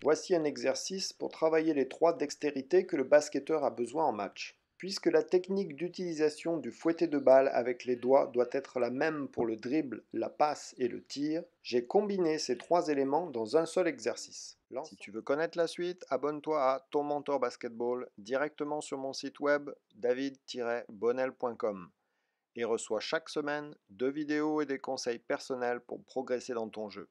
Voici un exercice pour travailler les trois dextérités que le basketteur a besoin en match. Puisque la technique d'utilisation du fouetté de balle avec les doigts doit être la même pour le dribble, la passe et le tir, j'ai combiné ces trois éléments dans un seul exercice. Si tu veux connaître la suite, abonne-toi à Ton Mentor Basketball directement sur mon site web david-bonnel.com et reçois chaque semaine deux vidéos et des conseils personnels pour progresser dans ton jeu.